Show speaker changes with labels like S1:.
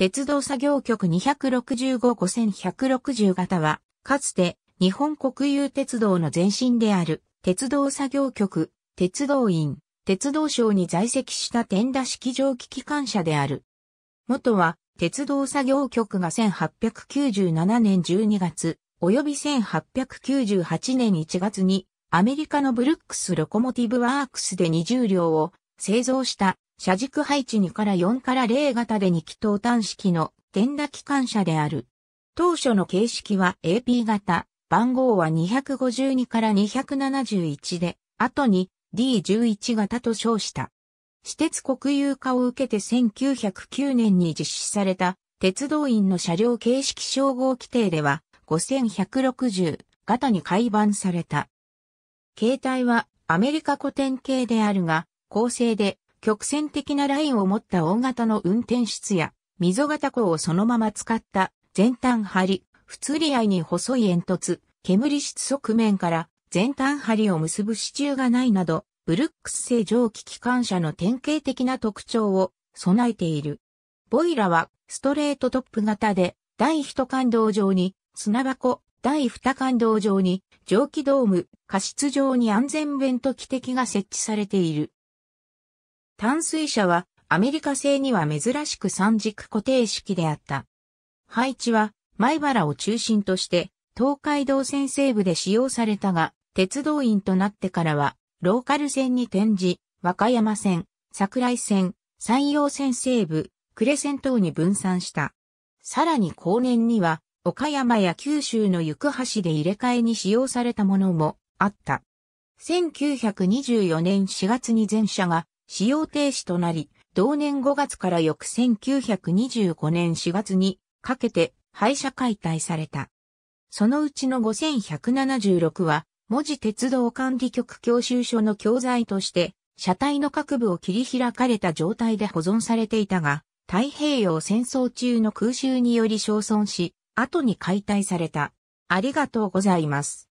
S1: 鉄道作業局265-5160型は、かつて日本国有鉄道の前身である鉄道作業局、鉄道院、鉄道省に在籍した天田式蒸気機関車である。元は鉄道作業局が1897年12月、及び1898年1月にアメリカのブルックスロコモティブワークスで20両を製造した車軸配置2から4から0型で2気筒端式の点打機関車である。当初の形式は AP 型、番号は252から271で、後に D11 型と称した。私鉄国有化を受けて1909年に実施された鉄道員の車両形式称号規定では5160型に改版された。形態はアメリカ古典系であるが、構成で曲線的なラインを持った大型の運転室や、溝型鋼をそのまま使った前端張不釣り合いに細い煙突、煙室側面から前端張を結ぶ支柱がないなど、ブルックス製蒸気機関車の典型的な特徴を備えている。ボイラはストレートトップ型で、第一感動上に砂箱、第二感動上に蒸気ドーム、加湿上に安全弁と汽笛が設置されている。淡水車はアメリカ製には珍しく三軸固定式であった。配置は米原を中心として東海道線西部で使用されたが、鉄道員となってからはローカル線に転じ、和歌山線、桜井線、山陽線西部、呉線等に分散した。さらに後年には岡山や九州の行く橋で入れ替えに使用されたものもあった。1924年4月に全車が使用停止となり、同年5月から翌1925年4月にかけて廃車解体された。そのうちの5176は、文字鉄道管理局教習所の教材として、車体の各部を切り開かれた状態で保存されていたが、太平洋戦争中の空襲により焼損し、後に解体された。ありがとうございます。